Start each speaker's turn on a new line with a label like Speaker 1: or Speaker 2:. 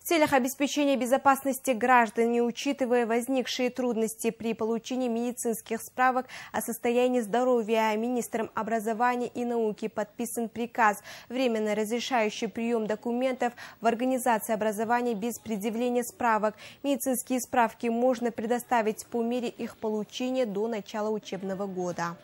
Speaker 1: В целях обеспечения безопасности граждан не учитывая возникшие трудности при получении медицинских справок о состоянии здоровья министром образования и науки подписан приказ, временно разрешающий прием документов в организации образования без предъявления справок. Медицинские справки можно предоставить по мере их получения до начала учебного года.